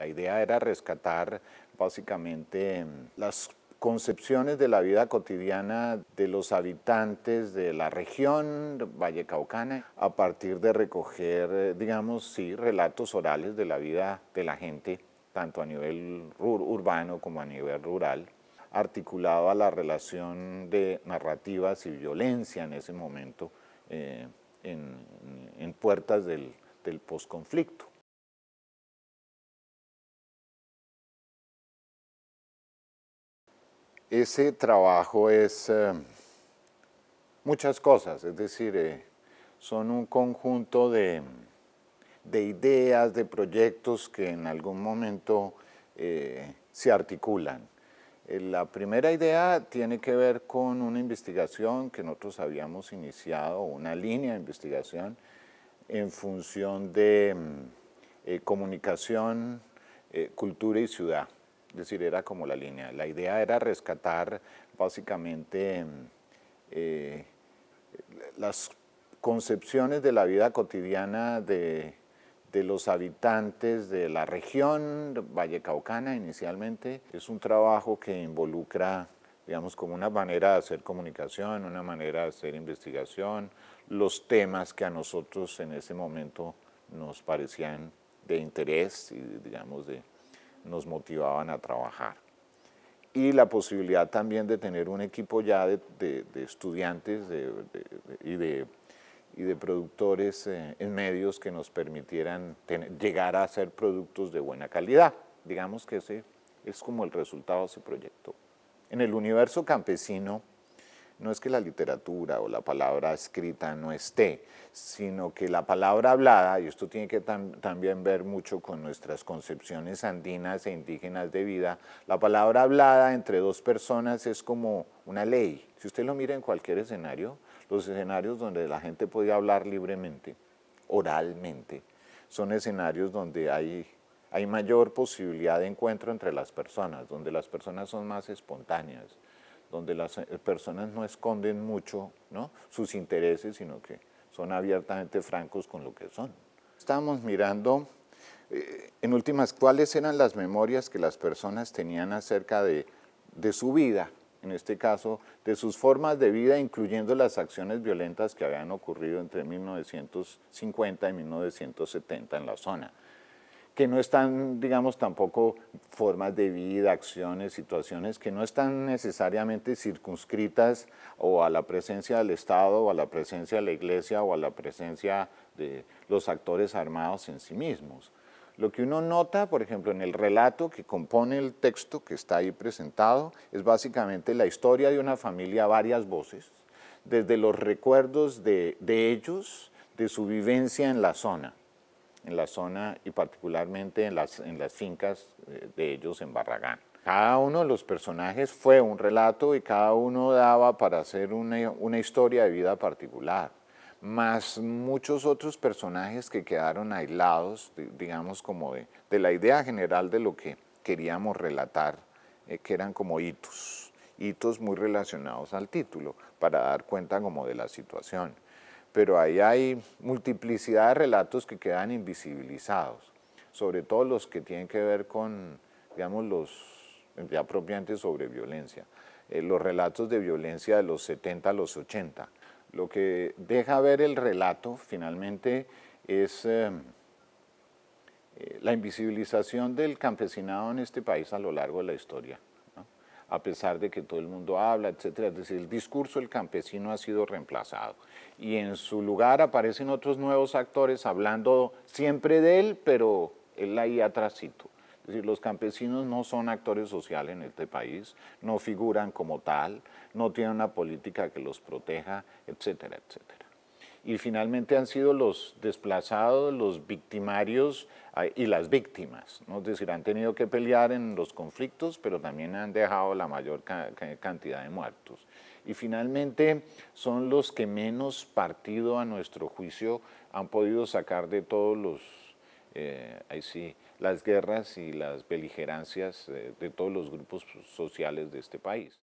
La idea era rescatar básicamente las concepciones de la vida cotidiana de los habitantes de la región Valle Caucana a partir de recoger, eh, digamos, sí, relatos orales de la vida de la gente, tanto a nivel urbano como a nivel rural, articulado a la relación de narrativas y violencia en ese momento eh, en, puertas del, del posconflicto. ese trabajo es eh, muchas cosas, es decir, eh, son un conjunto de, ideas, de proyectos que en algún momento eh, se articulan. La primera idea tiene que ver con una investigación que nosotros habíamos iniciado, una línea de investigación en función de mm, comunicación, cultura y ciudad. Es decir, era como la línea. La idea era rescatar básicamente eh, las concepciones de la vida cotidiana de, de los habitantes de la región vallecaucana inicialmente. Es un trabajo que involucra, digamos, como una manera de hacer comunicación, una manera de hacer investigación, los temas que a nosotros en ese momento nos parecían de interés y, digamos, de, nos motivaban a trabajar. Y la posibilidad también de tener un equipo ya de, estudiantes y, de, productores eh, en medios que nos permitieran llegar a hacer productos de buena calidad. Digamos que ese es como el resultado de ese proyecto. En el universo campesino, no es que la literatura o la palabra escrita no esté, sino que la palabra hablada, y esto tiene que también ver mucho con nuestras concepciones andinas e indígenas de vida, la palabra hablada entre dos personas es como una ley. Si usted lo mira en cualquier escenario, los escenarios donde la gente podía hablar libremente, oralmente, son escenarios donde hay mayor posibilidad de encuentro entre las personas, donde las personas son más espontáneas, donde las eh, personas no esconden mucho ¿no? sus intereses, sino que son abiertamente francos con lo que son. Estábamos mirando, eh, en últimas, cuáles eran las memorias que las personas tenían acerca de su vida, en este caso, de sus formas de vida, incluyendo las acciones violentas que habían ocurrido entre 1950 y 1970 en la zona que no están, digamos, tampoco formas de vida, acciones, situaciones que no están necesariamente circunscritas o a la presencia del Estado o a la presencia de la Iglesia o a la presencia de los actores armados en sí mismos. Lo que uno nota, por ejemplo, en el relato que compone el texto que está ahí presentado, es básicamente la historia de una familia a varias voces, desde los recuerdos de, de ellos, de su vivencia en la zona en la zona y particularmente en las, en las fincas eh, de ellos en Barragán. Cada uno de los personajes fue un relato y cada uno daba para hacer una, una historia de vida particular, más muchos otros personajes que quedaron aislados, digamos, como de, de la idea general de lo que queríamos relatar, eh, que eran como hitos, hitos muy relacionados al título, para dar cuenta como de la situación pero ahí hay multiplicidad de relatos que quedan invisibilizados, sobre todo los que tienen que ver con, digamos, los ya propiamente sobre violencia, eh, los relatos de violencia de los 70 a los 80. Lo que deja ver el relato finalmente es eh, eh, la invisibilización del campesinado en este país a lo largo de la historia a pesar de que todo el mundo habla, etcétera. Es decir, el discurso del campesino ha sido reemplazado y en su lugar aparecen otros nuevos actores hablando siempre de él, pero él ahí atrásito. Es decir, los campesinos no son actores sociales en este país, no figuran como tal, no tienen una política que los proteja, etcétera, etcétera y finalmente han sido los desplazados, los victimarios ah, y las víctimas. ¿no? Es decir, han tenido que pelear en los conflictos, pero también han dejado la mayor cantidad de muertos. Y finalmente son los que menos partido a nuestro juicio han podido sacar de todos los, eh, ahí sí, las guerras y las beligerancias eh, de todos los grupos sociales de este país.